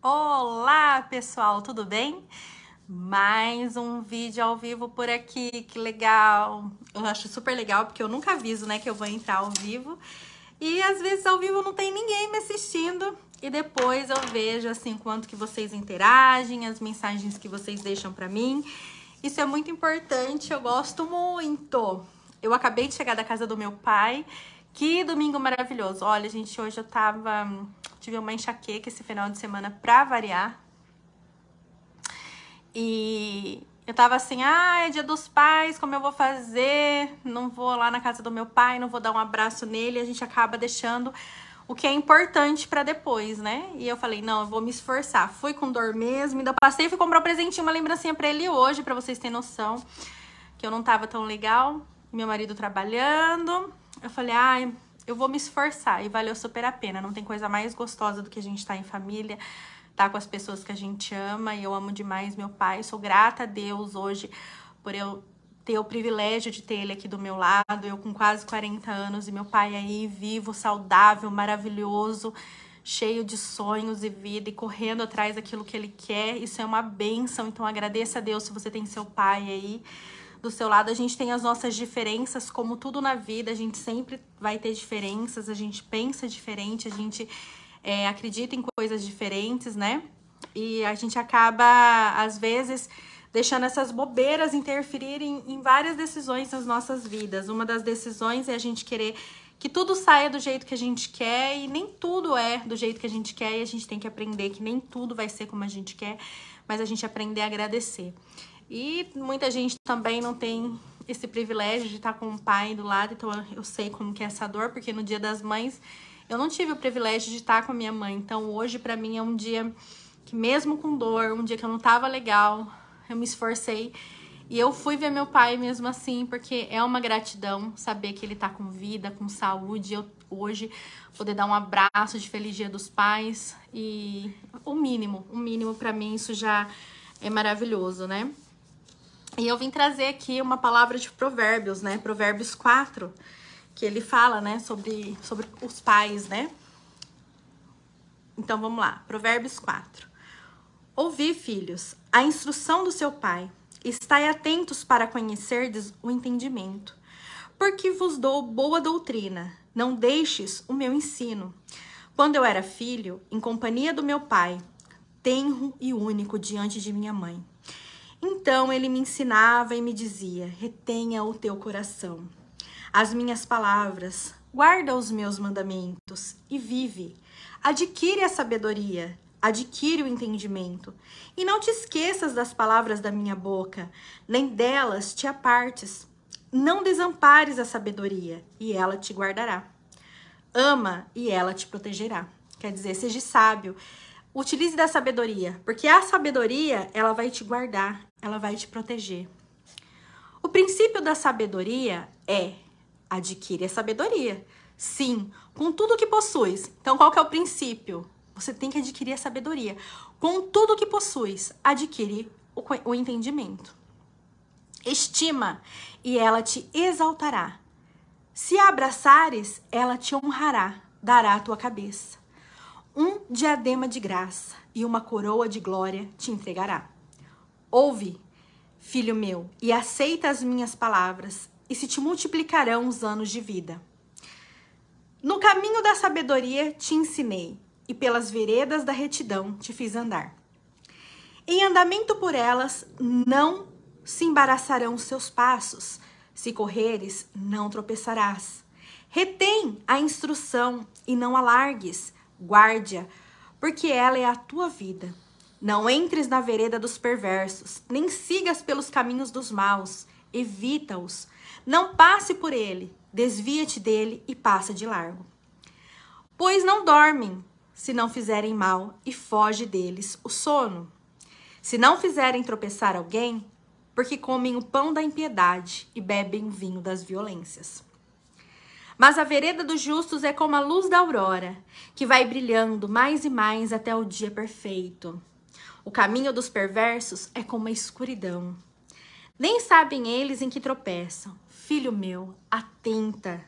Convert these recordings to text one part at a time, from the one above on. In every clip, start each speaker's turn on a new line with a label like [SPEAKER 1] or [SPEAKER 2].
[SPEAKER 1] Olá, pessoal, tudo bem? Mais um vídeo ao vivo por aqui, que legal! Eu acho super legal, porque eu nunca aviso, né, que eu vou entrar ao vivo. E às vezes ao vivo não tem ninguém me assistindo. E depois eu vejo, assim, quanto que vocês interagem, as mensagens que vocês deixam para mim. Isso é muito importante, eu gosto muito. Eu acabei de chegar da casa do meu pai. Que domingo maravilhoso. Olha, gente, hoje eu tava Tive uma enxaqueca esse final de semana pra variar. E eu tava assim, ah, é dia dos pais, como eu vou fazer? Não vou lá na casa do meu pai, não vou dar um abraço nele. A gente acaba deixando o que é importante para depois, né? E eu falei, não, eu vou me esforçar. Fui com dor mesmo, ainda passei, fui comprar um presentinho, uma lembrancinha para ele hoje, para vocês terem noção que eu não tava tão legal. Meu marido trabalhando. Eu falei, ai, ah, eu vou me esforçar e valeu super a pena. Não tem coisa mais gostosa do que a gente estar tá em família, tá com as pessoas que a gente ama e eu amo demais meu pai. Sou grata a Deus hoje por eu ter o privilégio de ter ele aqui do meu lado, eu com quase 40 anos e meu pai aí vivo, saudável, maravilhoso, cheio de sonhos e vida e correndo atrás daquilo que ele quer. Isso é uma benção, então agradeça a Deus se você tem seu pai aí do seu lado. A gente tem as nossas diferenças, como tudo na vida, a gente sempre vai ter diferenças, a gente pensa diferente, a gente é, acredita em coisas diferentes, né? E a gente acaba, às vezes, deixando essas bobeiras interferirem em várias decisões nas nossas vidas. Uma das decisões é a gente querer que tudo saia do jeito que a gente quer e nem tudo é do jeito que a gente quer e a gente tem que aprender que nem tudo vai ser como a gente quer, mas a gente aprender a agradecer. E muita gente também não tem esse privilégio de estar com o pai do lado, então eu sei como que é essa dor, porque no Dia das Mães eu não tive o privilégio de estar com a minha mãe. Então hoje para mim é um dia que mesmo com dor, um dia que eu não tava legal, eu me esforcei e eu fui ver meu pai mesmo assim, porque é uma gratidão saber que ele tá com vida, com saúde, eu hoje poder dar um abraço de feliz dia dos pais e o mínimo, o mínimo para mim isso já é maravilhoso, né? E eu vim trazer aqui uma palavra de Provérbios, né? Provérbios 4, que ele fala, né, sobre, sobre os pais, né? Então vamos lá, Provérbios 4. Ouvi, filhos, a instrução do seu pai, estai atentos para conhecerdes o entendimento, porque vos dou boa doutrina, não deixes o meu ensino. Quando eu era filho, em companhia do meu pai, tenro e único diante de minha mãe. Então ele me ensinava e me dizia: retenha o teu coração, as minhas palavras, guarda os meus mandamentos e vive. Adquire a sabedoria, adquire o entendimento. E não te esqueças das palavras da minha boca, nem delas te apartes. Não desampares a sabedoria, e ela te guardará. Ama, e ela te protegerá. Quer dizer, seja sábio. Utilize da sabedoria, porque a sabedoria, ela vai te guardar, ela vai te proteger. O princípio da sabedoria é adquire a sabedoria. Sim, com tudo que possuis. Então, qual que é o princípio? Você tem que adquirir a sabedoria. Com tudo que possuis, adquire o, o entendimento. Estima, e ela te exaltará. Se a abraçares, ela te honrará, dará a tua cabeça um diadema de graça e uma coroa de glória te entregará. Ouve, filho meu, e aceita as minhas palavras, e se te multiplicarão os anos de vida. No caminho da sabedoria te ensinei, e pelas veredas da retidão te fiz andar. Em andamento por elas não se embaraçarão os seus passos, se correres, não tropeçarás. Retém a instrução e não alargues, guarde-a, porque ela é a tua vida. Não entres na vereda dos perversos, nem sigas pelos caminhos dos maus, evita-os. Não passe por ele, desvia-te dele e passa de largo. Pois não dormem, se não fizerem mal, e foge deles o sono. Se não fizerem tropeçar alguém, porque comem o pão da impiedade e bebem o vinho das violências. Mas a vereda dos justos é como a luz da aurora, que vai brilhando mais e mais até o dia perfeito. O caminho dos perversos é como a escuridão. Nem sabem eles em que tropeçam. Filho meu, atenta.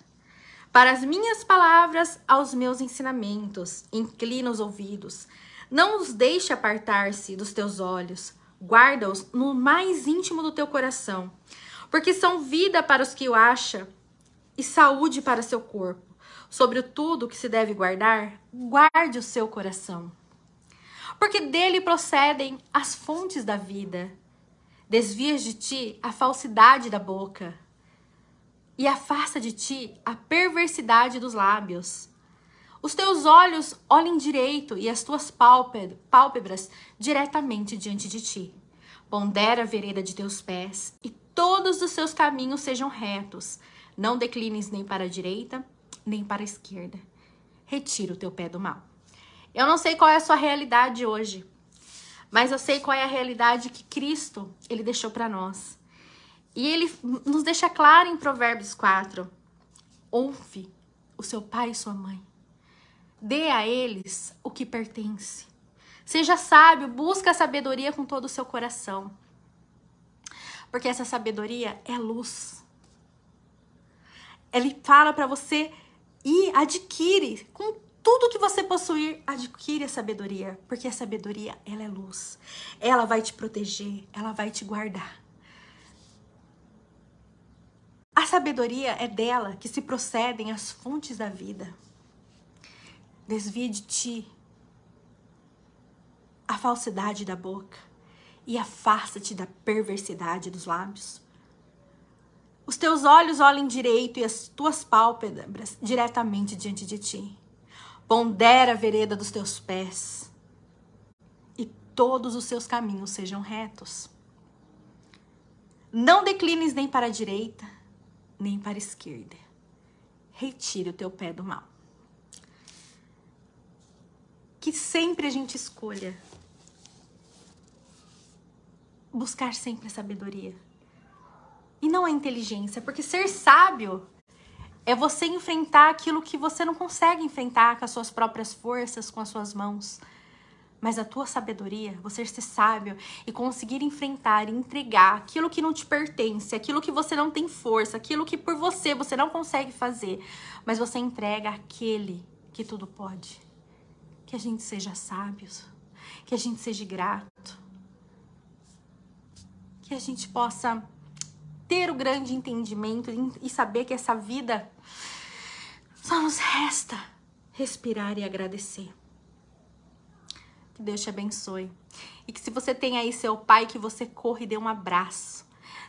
[SPEAKER 1] Para as minhas palavras, aos meus ensinamentos, inclina os ouvidos. Não os deixe apartar-se dos teus olhos. Guarda-os no mais íntimo do teu coração, porque são vida para os que o acham e saúde para seu corpo. Sobre tudo que se deve guardar, guarde o seu coração. Porque dele procedem as fontes da vida. Desvias de ti a falsidade da boca e afasta de ti a perversidade dos lábios. Os teus olhos olhem direito e as tuas pálpebras diretamente diante de ti. Pondera a vereda de teus pés e todos os seus caminhos sejam retos. Não declines nem para a direita, nem para a esquerda. Retira o teu pé do mal. Eu não sei qual é a sua realidade hoje, mas eu sei qual é a realidade que Cristo, ele deixou para nós. E ele nos deixa claro em Provérbios 4: ouve o seu pai e sua mãe. Dê a eles o que pertence. Seja sábio, busca a sabedoria com todo o seu coração. Porque essa sabedoria é luz. Ele fala para você e adquire com tudo que você possuir, adquire a sabedoria, porque a sabedoria, ela é luz. Ela vai te proteger, ela vai te guardar. A sabedoria é dela que se procedem as fontes da vida. Desvie de ti a falsidade da boca e afasta-te da perversidade dos lábios. Os teus olhos olhem direito e as tuas pálpebras diretamente diante de ti. Pondera a vereda dos teus pés e todos os seus caminhos sejam retos. Não declines nem para a direita, nem para a esquerda. Retire o teu pé do mal. Que sempre a gente escolha buscar sempre a sabedoria. E não a inteligência, porque ser sábio é você enfrentar aquilo que você não consegue enfrentar com as suas próprias forças, com as suas mãos. Mas a tua sabedoria, você ser sábio e conseguir enfrentar e entregar aquilo que não te pertence, aquilo que você não tem força, aquilo que por você você não consegue fazer, mas você entrega aquele que tudo pode. Que a gente seja sábios, que a gente seja grato, que a gente possa ter o grande entendimento e saber que essa vida só nos resta respirar e agradecer. Que Deus te abençoe. E que se você tem aí seu pai, que você corra e dê um abraço.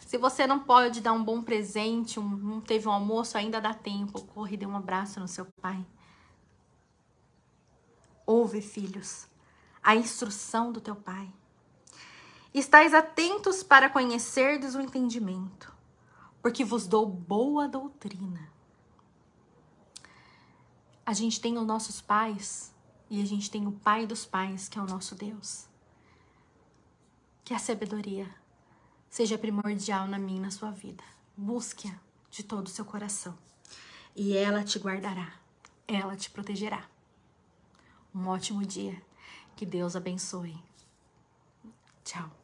[SPEAKER 1] Se você não pode dar um bom presente, um, não teve um almoço, ainda dá tempo. Corre e dê um abraço no seu pai. Ouve, filhos, a instrução do teu pai. Estais atentos para conhecerdes o entendimento, porque vos dou boa doutrina. A gente tem os nossos pais e a gente tem o Pai dos pais, que é o nosso Deus. Que a sabedoria seja primordial na minha e na sua vida. Busque-a de todo o seu coração e ela te guardará, ela te protegerá. Um ótimo dia. Que Deus abençoe. Tchau.